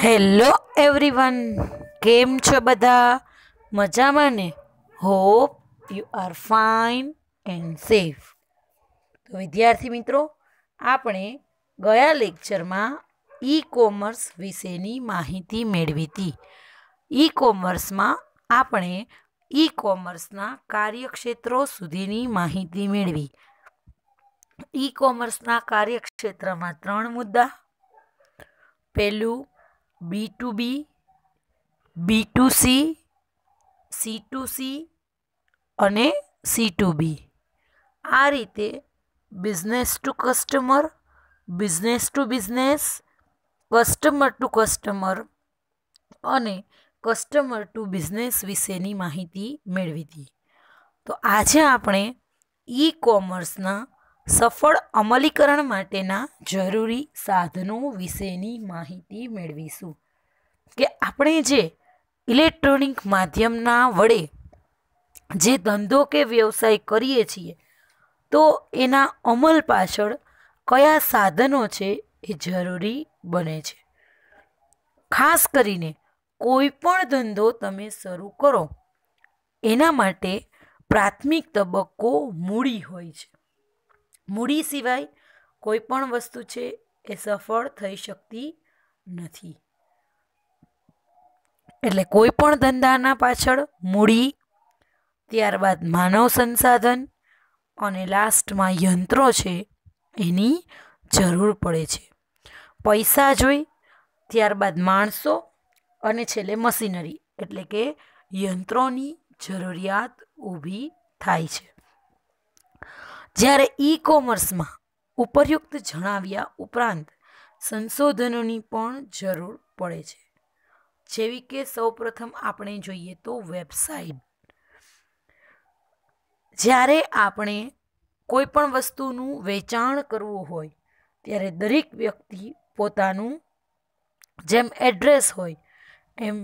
hello everyone કેમ છો બધા મજામાં ને hope you are fine and safe તો વિદ્યાર્થી મિત્રો આપણે ગયા લેક્ચરમાં ઈ કોમર્સ વિશેની માહિતી મેળવી હતી ઈ કોમર્સમાં આપણે ઈ કોમર્સના કાર્યક્ષેત્રો સુધીની માહિતી મેળવી ઈ કોમર્સના કાર્યક્ષેત્રમાં ત્રણ મુદ્દા પહેલું B to B B to C C to C અને સી ટુ બી આ રીતે business to customer business to business customer to customer અને કસ્ટમર ટુ બિઝનેસ વિશેની માહિતી મેળવી હતી તો આજે આપણે ઈ કોમર્સના સફળ અમલીકરણ માટેના જરૂરી સાધનો વિશેની માહિતી મેળવીશું કે આપણે જે ઇલેક્ટ્રોનિક માધ્યમના વડે જે ધંધો કે વ્યવસાય કરીએ છીએ તો એના અમલ પાછળ કયા સાધનો છે એ જરૂરી બને છે ખાસ કરીને કોઈ પણ ધંધો તમે શરૂ કરો એના માટે પ્રાથમિક તબક્કો મૂડી હોય છે મૂડી સિવાય કોઈ પણ વસ્તુ છે એ સફળ થઈ શકતી નથી એટલે કોઈ પણ ધંધાના પાછળ મૂડી ત્યારબાદ માનવ સંસાધન અને લાસ્ટમાં યંત્રો છે એની જરૂર પડે છે પૈસા જોઈ ત્યારબાદ માણસો અને છેલ્લે મશીનરી એટલે કે યંત્રોની જરૂરિયાત ઊભી થાય છે જ્યારે ઈ કોમર્સમાં ઉપરયુક્ત જણાવ્યા ઉપરાંત સંશોધનોની પણ જરૂર પડે છે જેવી કે સૌપ્રથમ આપણે જોઈએ તો વેબસાઇટ જ્યારે આપણે કોઈ પણ વસ્તુનું વેચાણ કરવું હોય ત્યારે દરેક વ્યક્તિ પોતાનું જેમ એડ્રેસ હોય એમ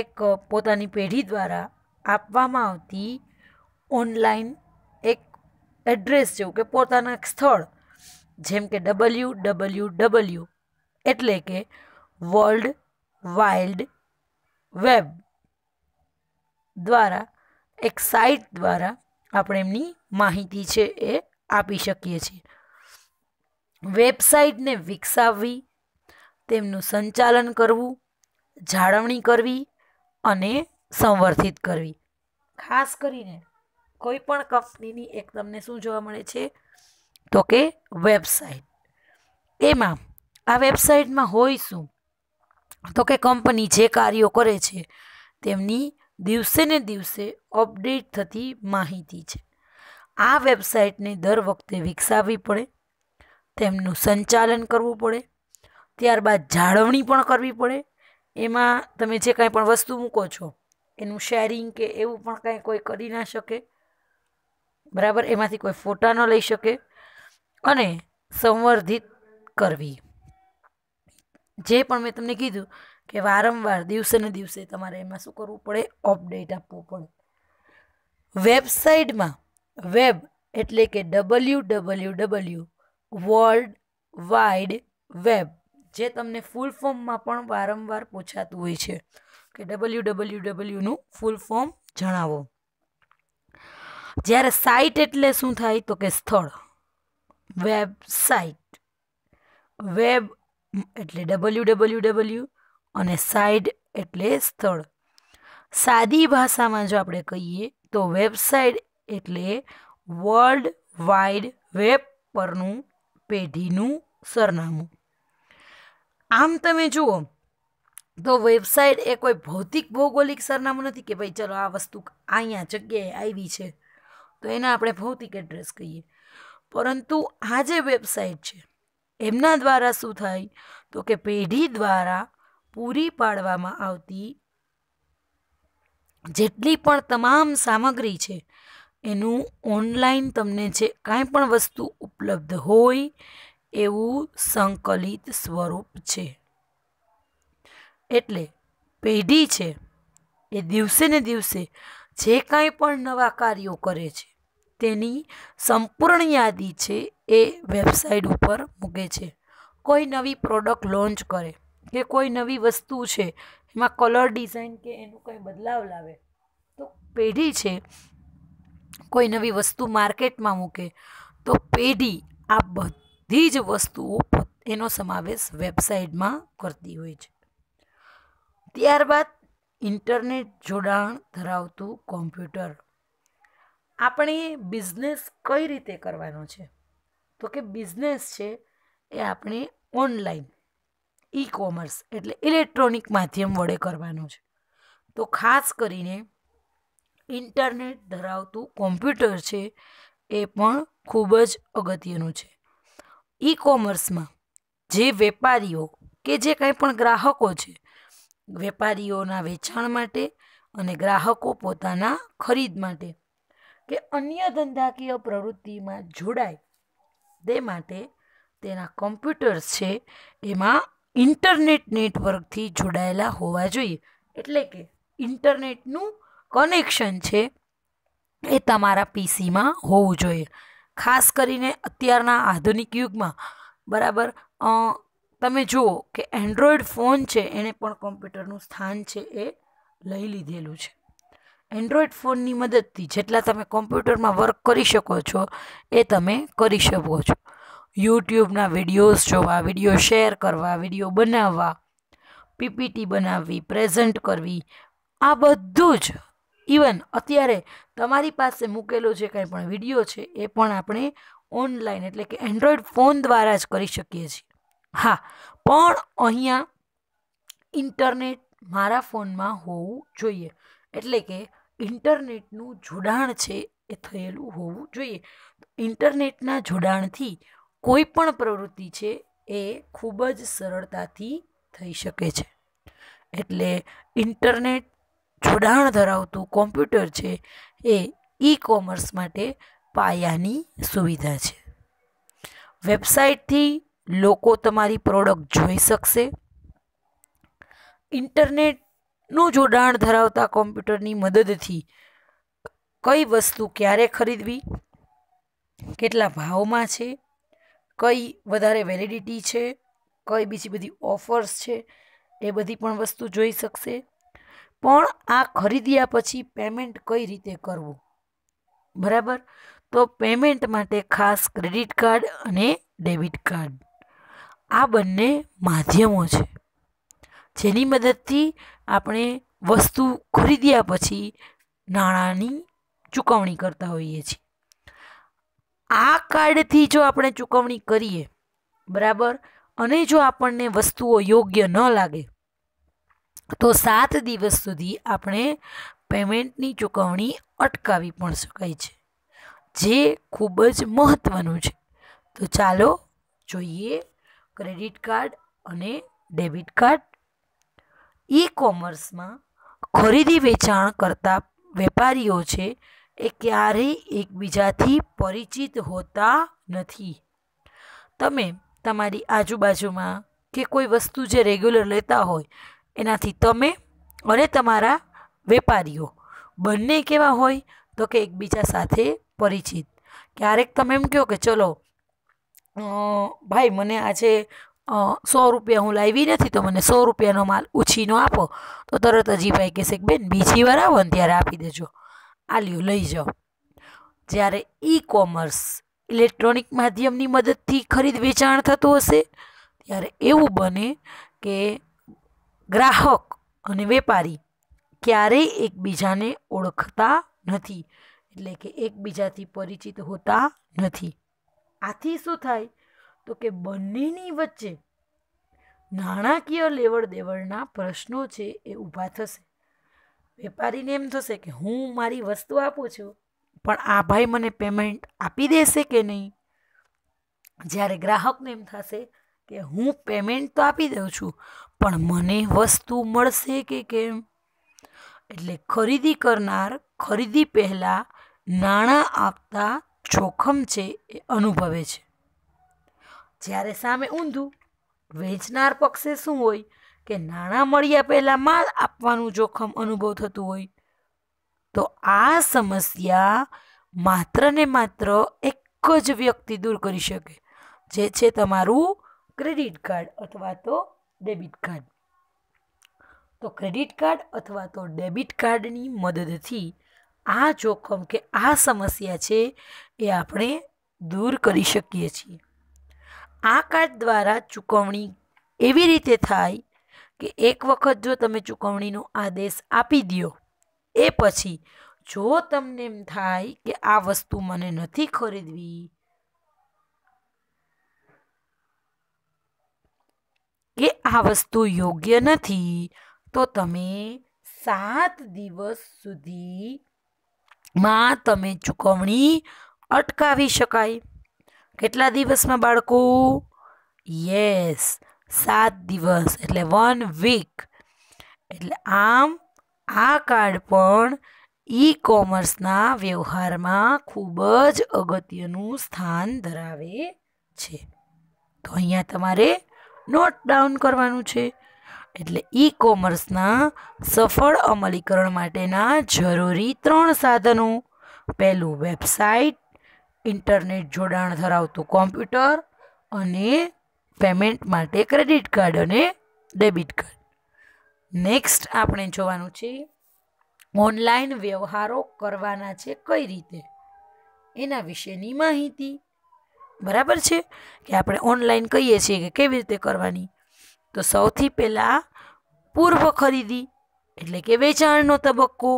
એક પોતાની પેઢી દ્વારા આપવામાં આવતી ઓનલાઈન એડ્રેસ જેવું કે પોતાના સ્થળ જેમ કે ડબલ્યુ ડબલ્યુ ડબલ્યુ એટલે કે વર્લ્ડ વાઇલ્ડ વેબ દ્વારા એક સાઇટ દ્વારા આપણે એમની માહિતી છે એ આપી શકીએ છીએ વેબસાઇટને વિકસાવવી તેમનું સંચાલન કરવું જાળવણી કરવી અને સંવર્ધિત કરવી ખાસ કરીને કોઈ પણ કંપનીની એક તમને શું જોવા મળે છે તો કે વેબસાઇટ એમાં આ વેબસાઇટમાં હોય શું તો કે કંપની જે કાર્યો કરે છે તેમની દિવસે ને દિવસે અપડેટ થતી માહિતી છે આ વેબસાઇટને દર વખતે વિકસાવવી પડે તેમનું સંચાલન કરવું પડે ત્યારબાદ જાળવણી પણ કરવી પડે એમાં તમે જે કાંઈ પણ વસ્તુ મૂકો છો એનું શેરિંગ કે એવું પણ કાંઈ કોઈ કરી ના શકે બરાબર એમાંથી કોઈ ફોટા ન લઈ શકે અને સંવર્ધિત કરવી જે પણ મેં તમને કીધું કે વારંવાર દિવસેને દિવસે તમારે એમાં શું કરવું પડે અપડેટ આપવું પડે વેબસાઇટમાં વેબ એટલે કે W W W world wide web જે તમને ફૂલ ફોર્મમાં પણ વારંવાર પૂછાતું હોય છે કે ડબલ્યુ ડબલ્યુ ડબલ્યુનું ફૂલ ફોર્મ જણાવો જ્યારે સાઇટ એટલે શું થાય તો કે સ્થળ વેબસાઇટ વેબ એટલે ડબલ્યુ ડબલ્યુ ડબલ્યુ અને સાઇટ એટલે સ્થળ સાદી ભાષામાં જો આપણે કહીએ તો વેબસાઇટ એટલે વર્લ્ડ વાઇડ વેબ પરનું પેઢીનું સરનામું આમ તમે જુઓ તો વેબસાઇટ એ કોઈ ભૌતિક ભૌગોલિક સરનામું નથી કે ભાઈ ચલો આ વસ્તુ અહીંયા જગ્યાએ આવી છે તો એને આપણે ભૌતિક એડ્રેસ કહીએ પરંતુ આ જે વેબસાઇટ છે એમના દ્વારા શું થાય તો કે પેઢી દ્વારા પૂરી પાડવામાં આવતી જેટલી પણ તમામ સામગ્રી છે એનું ઓનલાઈન તમને જે કાંઈ પણ વસ્તુ ઉપલબ્ધ હોય એવું સંકલિત સ્વરૂપ છે એટલે પેઢી છે એ દિવસે ને દિવસે જે કાંઈ પણ નવા કાર્યો કરે છે તેની સંપૂર્ણ યાદી છે એ વેબસાઇટ ઉપર મૂકે છે કોઈ નવી પ્રોડક્ટ લોન્ચ કરે કે કોઈ નવી વસ્તુ છે એમાં કલર ડિઝાઇન કે એનું કંઈ બદલાવ લાવે તો પેઢી છે કોઈ નવી વસ્તુ માર્કેટમાં મૂકે તો પેઢી આ બધી જ વસ્તુઓ એનો સમાવેશ વેબસાઇટમાં કરતી હોય છે ત્યારબાદ ઇન્ટરનેટ જોડાણ ધરાવતું કોમ્પ્યુટર આપણે બિઝનેસ કઈ રીતે કરવાનો છે તો કે બિઝનેસ છે એ આપણે ઓનલાઈન ઈ કોમર્સ એટલે ઇલેક્ટ્રોનિક માધ્યમ વડે કરવાનું છે તો ખાસ કરીને ઇન્ટરનેટ ધરાવતું કોમ્પ્યુટર છે એ પણ ખૂબ જ અગત્યનું છે ઈ કોમર્સમાં જે વેપારીઓ કે જે કંઈ પણ ગ્રાહકો છે વેપારીઓના વેચાણ માટે અને ગ્રાહકો પોતાના ખરીદ માટે કે અન્ય ધંધાકીય પ્રવૃત્તિમાં જોડાય તે માટે તેના કોમ્પ્યુટર્સ છે એમાં ઇન્ટરનેટ નેટવર્કથી જોડાયેલા હોવા જોઈએ એટલે કે ઇન્ટરનેટનું કનેક્શન છે એ તમારા પીસીમાં હોવું જોઈએ ખાસ કરીને અત્યારના આધુનિક યુગમાં બરાબર તમે જુઓ કે એન્ડ્રોઈડ ફોન છે એણે પણ કોમ્પ્યુટરનું સ્થાન છે એ લઈ લીધેલું છે એન્ડ્રોઈડ ફોનની મદદથી જેટલા તમે કોમ્પ્યુટરમાં વર્ક કરી શકો છો એ તમે કરી શકો છો યુટ્યુબના વિડીયોઝ જોવા વિડીયો શેર કરવા વિડીયો બનાવવા પીપીટી બનાવવી પ્રેઝન્ટ કરવી આ બધું જ ઇવન અત્યારે તમારી પાસે મૂકેલો જે કંઈ પણ વિડીયો છે એ પણ આપણે ઓનલાઈન એટલે કે એન્ડ્રોઈડ ફોન દ્વારા જ કરી શકીએ છીએ હા પણ અહીંયા ઇન્ટરનેટ મારા ફોનમાં હોવું જોઈએ એટલે કે ઇન્ટરનેટનું જોડાણ છે એ થયેલું હોવું જોઈએ ઇન્ટરનેટના જોડાણથી કોઈ પણ પ્રવૃત્તિ છે એ ખૂબ જ સરળતાથી થઈ શકે છે એટલે ઇન્ટરનેટ જોડાણ ધરાવતું કોમ્પ્યુટર છે એ ઈ કોમર્સ માટે પાયાની સુવિધા છે વેબસાઇટથી લોકો તમારી પ્રોડક્ટ જોઈ શકશે ઇન્ટરનેટ નું જોડાણ ધરાવતા કોમ્પ્યુટરની મદદથી કઈ વસ્તુ ક્યારે ખરીદવી કેટલા ભાવમાં છે કઈ વધારે વેલિડિટી છે કઈ બીજી બધી ઓફર્સ છે એ બધી પણ વસ્તુ જોઈ શકશે પણ આ ખરીદ્યા પછી પેમેન્ટ કઈ રીતે કરવું બરાબર તો પેમેન્ટ માટે ખાસ ક્રેડિટ કાર્ડ અને ડેબિટ કાર્ડ આ બંને માધ્યમો છે જેની મદદથી આપણે વસ્તુ ખરીદ્યા પછી નાણાંની ચૂકવણી કરતા હોઈએ છીએ આ કાર્ડથી જો આપણે ચૂકવણી કરીએ બરાબર અને જો આપણને વસ્તુઓ યોગ્ય ન લાગે તો સાત દિવસ સુધી આપણે પેમેન્ટની ચૂકવણી અટકાવી પણ શકાય છે જે ખૂબ જ મહત્ત્વનું છે તો ચાલો જોઈએ ક્રેડિટ કાર્ડ અને ડેબિટ કાર્ડ ઈ કોમર્સમાં ખરીદી વેચાણ કરતા વેપારીઓ છે એ ક્યારેય એકબીજાથી પરિચિત હોતા નથી તમે તમારી આજુબાજુમાં કે કોઈ વસ્તુ જે રેગ્યુલર લેતા હોય એનાથી તમે અને તમારા વેપારીઓ બંને કેવા હોય તો કે એકબીજા સાથે પરિચિત ક્યારેક તમે એમ કહો કે ચલો ભાઈ મને આજે સો રૂપિયા હું લાવી નથી તો મને સો રૂપિયાનો માલ ઉછીનો આપો તો તરત જ ભાઈ કહેશે કે બેન બીજી વાર આવો ને ત્યારે આપી દેજો આ લ્યો લઈ જાઓ જ્યારે ઈ કોમર્સ ઇલેક્ટ્રોનિક માધ્યમની મદદથી ખરીદ વેચાણ થતું હશે ત્યારે એવું બને કે ગ્રાહક અને વેપારી ક્યારેય એકબીજાને ઓળખતા નથી એટલે કે એકબીજાથી પરિચિત હોતા નથી આથી શું થાય તો કે બંનેની વચ્ચે નાણાકીય લેવડ દેવડના પ્રશ્નો છે એ ઊભા થશે વેપારીને એમ થશે કે હું મારી વસ્તુ આપું છું પણ આ ભાઈ મને પેમેન્ટ આપી દેશે કે નહીં જ્યારે ગ્રાહકને એમ થશે કે હું પેમેન્ટ તો આપી દઉં છું પણ મને વસ્તુ મળશે કે કેમ એટલે ખરીદી કરનાર ખરીદી પહેલાં નાણાં આપતા જોખમ છે એ અનુભવે છે જ્યારે સામે ઊંધું વેચનાર પક્ષે શું હોય કે નાણાં મળ્યા પહેલાં માલ આપવાનું જોખમ અનુભવ થતું હોય તો આ સમસ્યા માત્ર ને માત્ર એક જ વ્યક્તિ દૂર કરી શકે જે છે તમારું ક્રેડિટ કાર્ડ અથવા તો ડેબિટ કાર્ડ તો ક્રેડિટ કાર્ડ અથવા તો ડેબિટ કાર્ડની મદદથી આ જોખમ કે આ સમસ્યા છે એ આપણે દૂર કરી શકીએ છીએ આ કાર્ડ દ્વારા ચૂકવણી એવી રીતે થાય કે એક વખત જો તમે ચૂકવણીનો આદેશ આપી દો એ પછી જો તમને એમ થાય કે આ વસ્તુ મને નથી ખરીદવી કે આ વસ્તુ યોગ્ય નથી તો તમે સાત દિવસ સુધીમાં તમે ચૂકવણી અટકાવી શકાય કેટલા દિવસમાં બાળકો યસ સાત દિવસ એટલે વન વીક એટલે આમ આ કાર્ડ પણ ઈ કોમર્સના વ્યવહારમાં ખૂબ જ અગત્યનું સ્થાન ધરાવે છે તો અહીંયા તમારે નોટ ડાઉન કરવાનું છે એટલે ઈ કોમર્સના સફળ અમલીકરણ માટેના જરૂરી ત્રણ સાધનો પહેલું વેબસાઇટ ઇન્ટરનેટ જોડાણ ધરાવતું કોમ્પ્યુટર અને પેમેન્ટ માટે ક્રેડિટ કાર્ડ અને ડેબિટ કાર્ડ નેક્સ્ટ આપણે જોવાનું છે ઓનલાઈન વ્યવહારો કરવાના છે કઈ રીતે એના વિશેની માહિતી બરાબર છે કે આપણે ઓનલાઈન કહીએ છીએ કે કેવી રીતે કરવાની તો સૌથી પહેલાં પૂર્વ ખરીદી એટલે કે વેચાણનો તબક્કો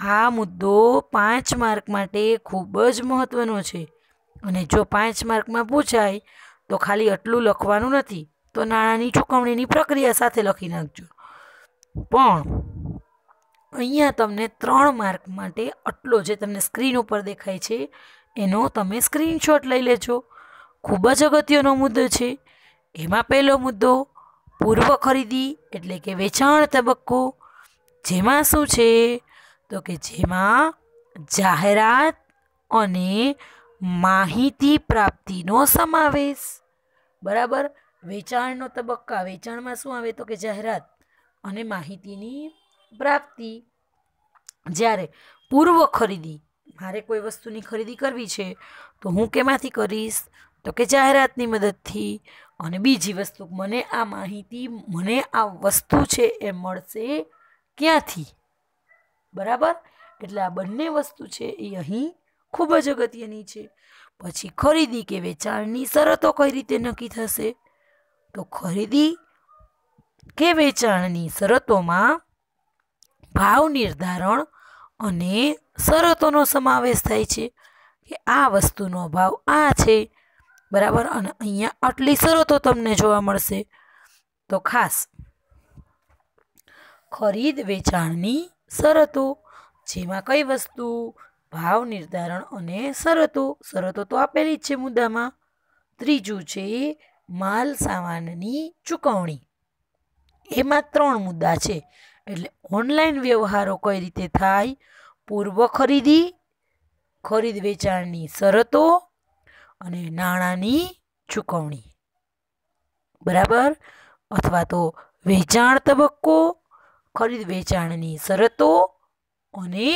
આ મુદ્દો પાંચ માર્ક માટે ખૂબ જ મહત્ત્વનો છે અને જો પાંચ માર્કમાં પૂછાય તો ખાલી આટલું લખવાનું નથી તો નાણાંની ચૂકવણીની પ્રક્રિયા સાથે લખી નાખજો પણ અહીંયા તમને ત્રણ માર્ક માટે આટલો જે તમને સ્ક્રીન ઉપર દેખાય છે એનો તમે સ્ક્રીનશોટ લઈ લેજો ખૂબ જ અગત્યનો મુદ્દો છે એમાં પહેલો મુદ્દો પૂર્વ ખરીદી એટલે કે વેચાણ તબક્કો જેમાં શું છે તો કે જેમાં જાહેરાત અને માહિતી પ્રાપ્તિનો સમાવેશ બરાબર વેચાણનો તબક્કા વેચાણમાં શું આવે તો કે જાહેરાત અને માહિતીની પ્રાપ્તિ જ્યારે પૂર્વ ખરીદી મારે કોઈ વસ્તુની ખરીદી કરવી છે તો હું કેમાંથી કરીશ તો કે જાહેરાતની મદદથી અને બીજી વસ્તુ મને આ માહિતી મને આ વસ્તુ છે એ મળશે ક્યાંથી બરાબર એટલે આ બંને વસ્તુ છે એ અહીં ખૂબ જ અગત્યની છે પછી ખરીદી કે વેચાણની શરતો કઈ રીતે નક્કી થશે તો ખરીદી કે વેચાણની શરતોમાં ભાવ નિર્ધારણ અને શરતોનો સમાવેશ થાય છે કે આ વસ્તુનો ભાવ આ છે બરાબર અને અહીંયા આટલી શરતો તમને જોવા મળશે તો ખાસ ખરીદ વેચાણની શરતો જેમાં કઈ વસ્તુ ભાવ નિર્ધારણ અને શરતો શરતો તો આપેલી જ છે મુદ્દામાં ત્રીજું છે માલ સામાનની ચૂકવણી એમાં ત્રણ મુદ્દા છે એટલે ઓનલાઈન વ્યવહારો કઈ રીતે થાય પૂર્વ ખરીદી ખરીદ વેચાણની શરતો અને નાણાંની ચૂકવણી બરાબર અથવા તો વેચાણ તબક્કો ખરીદ વેચાણની શરતો અને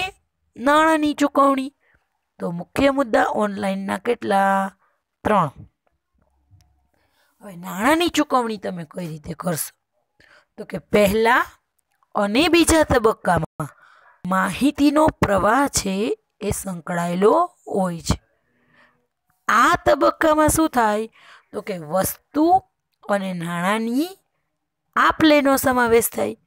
નાણાંની ચૂકવણી તો મુખ્ય મુદ્દા ઓનલાઈનના કેટલા ત્રણ હવે નાણાંની ચૂકવણી તમે કઈ રીતે કરશો તો કે પહેલા અને બીજા તબક્કામાં માહિતીનો પ્રવાહ છે એ સંકળાયેલો હોય છે આ તબક્કામાં શું થાય તો કે વસ્તુ અને નાણાંની આપ લેનો સમાવેશ થાય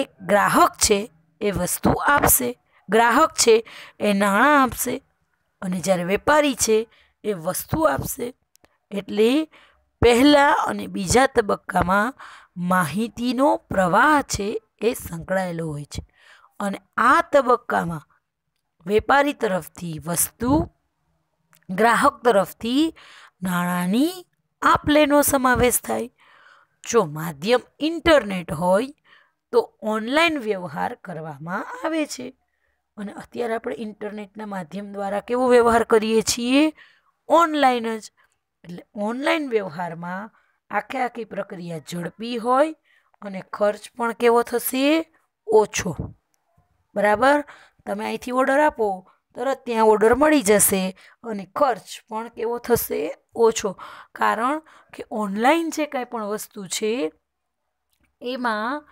એક ગ્રાહક છે એ વસ્તુ આપશે ગ્રાહક છે એ નાણાં આપશે અને જ્યારે વેપારી છે એ વસ્તુ આપશે એટલે પહેલાં અને બીજા તબક્કામાં માહિતીનો પ્રવાહ છે એ સંકળાયેલો હોય છે અને આ તબક્કામાં વેપારી તરફથી વસ્તુ ગ્રાહક તરફથી નાણાંની આપ લેનો સમાવેશ થાય જો માધ્યમ ઇન્ટરનેટ હોય તો ઓનલાઈન વ્યવહાર કરવામાં આવે છે અને અત્યારે આપણે ઇન્ટરનેટના માધ્યમ દ્વારા કેવો વ્યવહાર કરીએ છીએ ઓનલાઈન જ એટલે ઓનલાઈન વ્યવહારમાં આખે આખી પ્રક્રિયા ઝડપી હોય અને ખર્ચ પણ કેવો થશે ઓછો બરાબર તમે અહીંથી ઓર્ડર આપો તરત ત્યાં ઓર્ડર મળી જશે અને ખર્ચ પણ કેવો થશે ઓછો કારણ કે ઓનલાઈન જે કાંઈ પણ વસ્તુ છે એમાં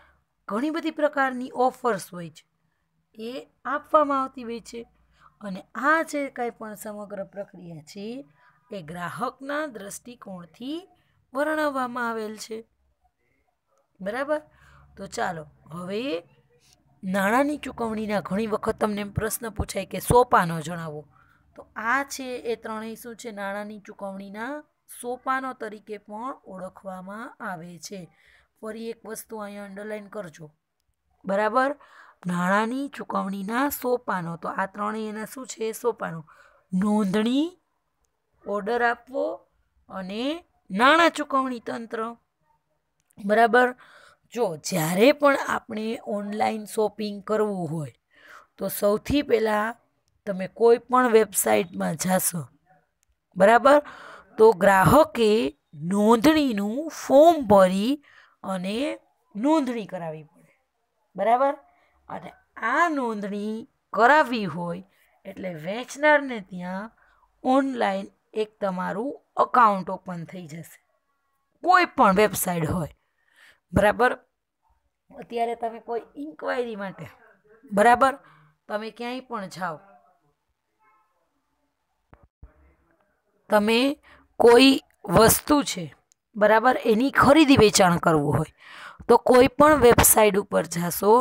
ઘણી બધી પ્રકારની ઓફર્સ હોય છે એ આપવામાં આવતી હોય છે અને આ જે કાંઈ પણ સમગ્ર પ્રક્રિયા છે એ ગ્રાહકના દ્રષ્ટિકોણથી વર્ણવવામાં આવેલ છે બરાબર તો ચાલો હવે નાણાંની ચૂકવણીના ઘણી વખત તમને પ્રશ્ન પૂછાય કે સોપાનો જણાવો તો આ છે એ ત્રણેય શું છે નાણાંની ચૂકવણીના સોપાનો તરીકે પણ ઓળખવામાં આવે છે ફરી એક વસ્તુ અહીંયા અંડરલાઈન કરજો બરાબર નાણાંની ચૂકવણીના સોપાનો તો આ ત્રણેય એના શું છે સોપાનો નોંધણી ઓર્ડર આપવો અને નાણાં ચૂકવણી તંત્ર બરાબર જો જ્યારે પણ આપણે ઓનલાઈન શોપિંગ કરવું હોય તો સૌથી પહેલાં તમે કોઈ પણ વેબસાઇટમાં જાશો બરાબર તો ગ્રાહકે નોંધણીનું ફોર્મ ભરી અને નોંધણી કરાવવી પડે બરાબર અને આ નોંધણી કરાવવી હોય એટલે વેચનારને ત્યાં ઓનલાઈન એક તમારું અકાઉન્ટ ઓપન થઈ જશે કોઈ પણ વેબસાઇટ હોય બરાબર અત્યારે તમે કોઈ ઇન્કવાયરી માટે બરાબર તમે ક્યાંય પણ જાઓ તમે કોઈ વસ્તુ છે બરાબર એની ખરીદી વેચાણ કરવું હોય તો કોઈ પણ વેબસાઇટ ઉપર જશો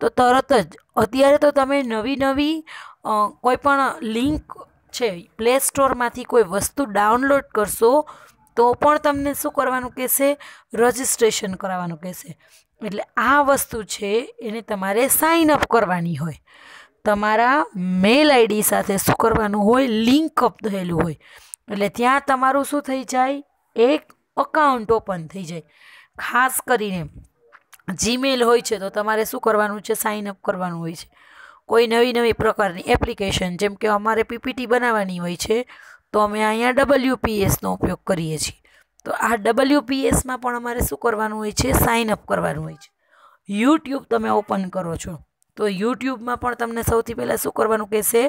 તો તરત જ અત્યારે તો તમે નવી નવી કોઈ પણ લિંક છે પ્લે સ્ટોરમાંથી કોઈ વસ્તુ ડાઉનલોડ કરશો તો પણ તમને શું કરવાનું કહેશે રજિસ્ટ્રેશન કરાવવાનું કહેશે એટલે આ વસ્તુ છે એને તમારે સાઇન અપ કરવાની હોય તમારા મેલ આઈડી સાથે શું કરવાનું હોય લિંક અપ થયેલું હોય એટલે ત્યાં તમારું શું થઈ જાય એક અકાઉન્ટ ઓપન થઈ જાય ખાસ કરીને જીમેલ હોય છે તો તમારે શું કરવાનું છે સાઇન અપ કરવાનું હોય છે કોઈ નવી નવી પ્રકારની એપ્લિકેશન જેમ કે અમારે પીપીટી બનાવવાની હોય છે તો અમે અહીંયા ડબલ્યુપીએસનો ઉપયોગ કરીએ છીએ તો આ ડબલ્યુપીએસમાં પણ અમારે શું કરવાનું હોય છે સાઇન અપ કરવાનું હોય છે યુટ્યુબ તમે ઓપન કરો છો તો યુટ્યુબમાં પણ તમને સૌથી પહેલાં શું કરવાનું કહેશે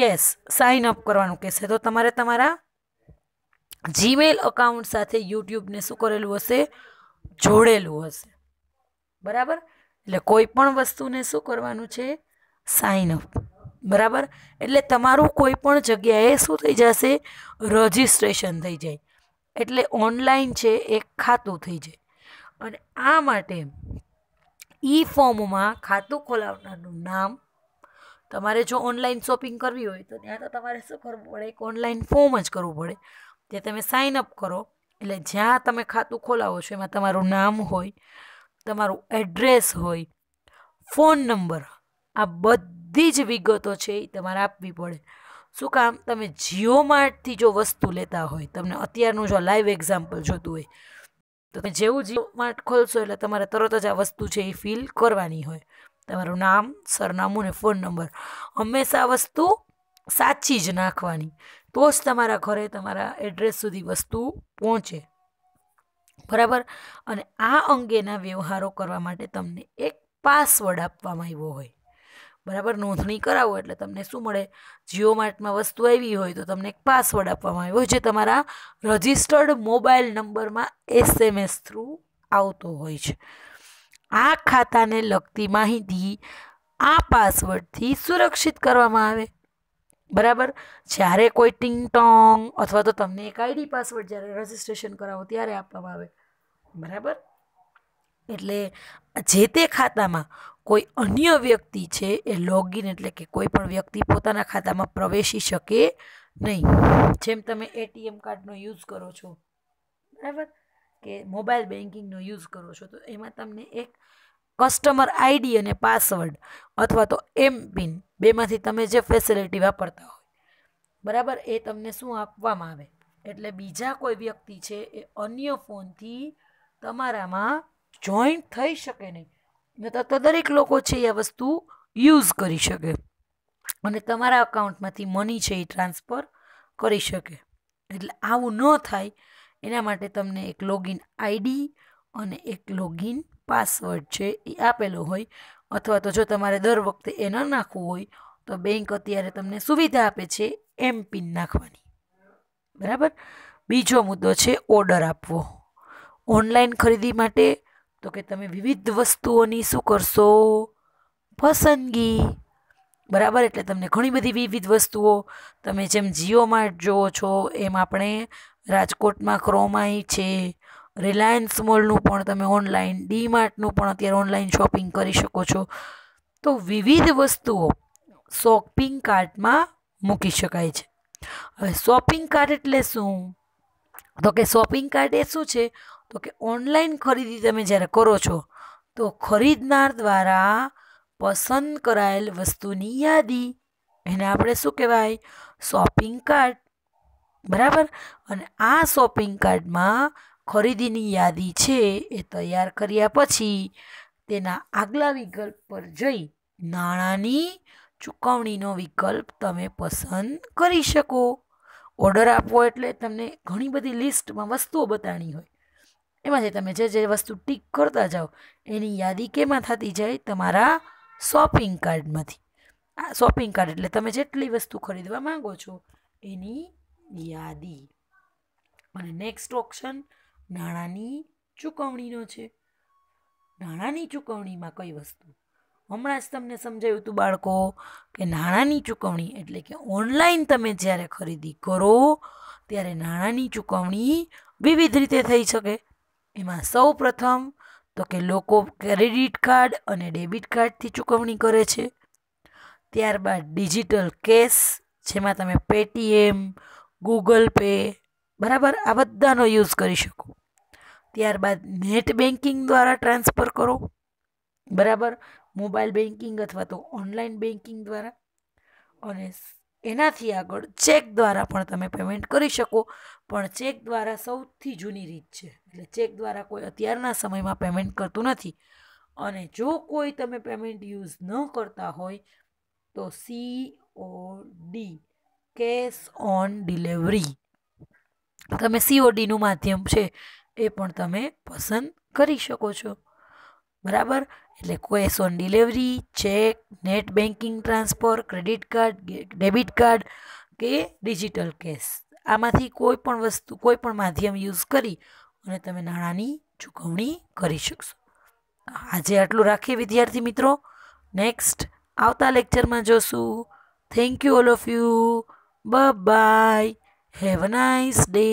યસ સાઇન અપ કરવાનું કહેશે તો તમારે તમારા જીમેલ અકાઉન્ટ સાથે યુટ્યુબને શું કરેલું હશે જોડેલું હશે બરાબર એટલે કોઈ પણ વસ્તુને શું કરવાનું છે સાઇન અપ બરાબર એટલે તમારું કોઈ પણ જગ્યાએ શું થઈ જશે રજિસ્ટ્રેશન થઈ જાય એટલે ઓનલાઈન છે એ ખાતું થઈ જાય અને આ માટે ઈ ફોર્મમાં ખાતું ખોલાવનારનું નામ તમારે જો ઓનલાઈન શોપિંગ કરવી હોય તો ત્યાં તો તમારે શું કરવું પડે એક ઓનલાઈન ફોર્મ જ કરવું પડે જે તમે સાઇન અપ કરો એટલે જ્યાં તમે ખાતું ખોલાવો છો એમાં તમારું નામ હોય તમારું એડ્રેસ હોય ફોન નંબર આ બધી જ વિગતો છે એ તમારે આપવી પડે શું કામ તમે જીઓ માર્ટથી જો વસ્તુ લેતા હોય તમને અત્યારનું જો લાઈવ એક્ઝામ્પલ જોતું હોય તો તમે જેવું જીઓ માર્ટ ખોલશો એટલે તમારે તરત જ આ વસ્તુ છે એ ફિલ કરવાની હોય તમારું નામ સરનામું ને ફોન નંબર હંમેશા વસ્તુ સાચી જ નાખવાની તો જ તમારા ઘરે તમારા એડ્રેસ સુધી વસ્તુ પહોંચે બરાબર અને આ અંગેના વ્યવહારો કરવા માટે તમને એક પાસવર્ડ આપવામાં આવ્યો હોય બરાબર નોંધણી કરાવો એટલે તમને શું મળે જીઓ માર્ટમાં વસ્તુ આવી હોય તો તમને એક પાસવર્ડ આપવામાં આવ્યો હોય જે તમારા રજિસ્ટર્ડ મોબાઈલ નંબરમાં એસએમએસ થ્રુ આવતો હોય છે આ ખાતાને લગતી માહિતી આ પાસવર્ડથી સુરક્ષિત કરવામાં આવે બરાબર જ્યારે કોઈ ટિંગ ટોંગ અથવા તો તમને એક આઈડી પાસવર્ડ જ્યારે રજિસ્ટ્રેશન કરાવો ત્યારે આપવામાં આવે બરાબર એટલે જે તે ખાતામાં કોઈ અન્ય વ્યક્તિ છે એ લોગિન એટલે કે કોઈ પણ વ્યક્તિ પોતાના ખાતામાં પ્રવેશી શકે નહીં જેમ તમે એટીએમ કાર્ડનો યુઝ કરો છો બરાબર કે મોબાઈલ બેન્કિંગનો યુઝ કરો છો તો એમાં તમને એક કસ્ટમર આઈડી અને પાસવર્ડ અથવા તો એમ પિન બેમાંથી તમે જે ફેસિલિટી વાપરતા હોય બરાબર એ તમને શું આપવામાં આવે એટલે બીજા કોઈ વ્યક્તિ છે એ અન્ય ફોનથી તમારામાં જોઈન્ટ થઈ શકે નહીં નતા તો દરેક લોકો છે એ વસ્તુ યુઝ કરી શકે અને તમારા અકાઉન્ટમાંથી મની છે એ ટ્રાન્સફર કરી શકે એટલે આવું ન થાય એના માટે તમને એક લોગિન આઈડી અને એક લોગિન પાસવર્ડ છે એ આપેલો હોય અથવા તો જો તમારે દર વખતે એ ન નાખવું હોય તો બેંક અત્યારે તમને સુવિધા આપે છે એમ પિન નાખવાની બરાબર બીજો મુદ્દો છે ઓર્ડર આપવો ઓનલાઈન ખરીદી માટે તો કે તમે વિવિધ વસ્તુઓની શું કરશો પસંદગી બરાબર એટલે તમને ઘણી બધી વિવિધ વસ્તુઓ તમે જેમ જીઓમાં જુઓ છો એમ આપણે રાજકોટમાં ક્રોમાઈ છે રિલાયન્સ મોલનું પણ તમે ઓનલાઈન ડી માર્ટનું પણ અત્યારે ઓનલાઈન શોપિંગ કરી શકો છો તો વિવિધ વસ્તુઓ શોપિંગ કાર્ટમાં મૂકી શકાય છે હવે શોપિંગ કાર્ટ એટલે શું તો કે શોપિંગ કાર્ટ એ શું છે તો કે ઓનલાઈન ખરીદી તમે જ્યારે કરો છો તો ખરીદનાર દ્વારા પસંદ કરાયેલ વસ્તુની યાદી એને આપણે શું કહેવાય શોપિંગ કાર્ટ બરાબર અને આ શોપિંગ કાર્ટમાં ખરીદીની યાદી છે એ તૈયાર કર્યા પછી તેના આગલા વિકલ્પ પર જઈ નાણાંની ચૂકવણીનો વિકલ્પ તમે પસંદ કરી શકો ઓર્ડર આપવો એટલે તમને ઘણી બધી લિસ્ટમાં વસ્તુઓ બતાવણી હોય એમાંથી તમે જે જે વસ્તુ ટીક કરતા જાઓ એની યાદી કેમાં થતી જાય તમારા શોપિંગ કાર્ડમાંથી આ શોપિંગ કાર્ડ એટલે તમે જેટલી વસ્તુ ખરીદવા માંગો છો એની યાદી અને નેક્સ્ટ ઓપ્શન નાણાંની ચૂકવણીનો છે નાણાંની ચૂકવણીમાં કઈ વસ્તુ હમણાં જ તમને સમજાયું હતું બાળકો કે નાણાંની ચૂકવણી એટલે કે ઓનલાઈન તમે જ્યારે ખરીદી કરો ત્યારે નાણાંની ચૂકવણી વિવિધ રીતે થઈ શકે એમાં સૌ પ્રથમ તો કે લોકો ક્રેડિટ કાર્ડ અને ડેબિટ કાર્ડથી ચૂકવણી કરે છે ત્યારબાદ ડિજિટલ કેશ જેમાં તમે પેટીએમ ગૂગલ પે બરાબર આ બધાનો યુઝ કરી શકો ત્યારબાદ નેટ બેન્કિંગ દ્વારા ટ્રાન્સફર કરો બરાબર મોબાઈલ બેન્કિંગ અથવા તો ઓનલાઈન બેન્કિંગ દ્વારા અને એનાથી આગળ ચેક દ્વારા પણ તમે પેમેન્ટ કરી શકો પણ ચેક દ્વારા સૌથી જૂની રીત છે એટલે ચેક દ્વારા કોઈ અત્યારના સમયમાં પેમેન્ટ કરતું નથી અને જો કોઈ તમે પેમેન્ટ યુઝ ન કરતા હોય તો C O D cash on delivery તમે સીઓડીનું માધ્યમ છે એ પણ તમે પસંદ કરી શકો છો બરાબર એટલે cash on delivery cheque net banking transfer credit card debit card કે ડિજિટલ કેશ આમાંથી કોઈ પણ વસ્તુ કોઈ પણ માધ્યમ યુઝ કરી અને તમે નાણાંની ચૂકવણી કરી શકશો આજે આટલું રાખીએ વિદ્યાર્થી મિત્રો નેક્સ્ટ આવતા લેક્ચરમાં જોશું thank you all of you બ bye have a nice day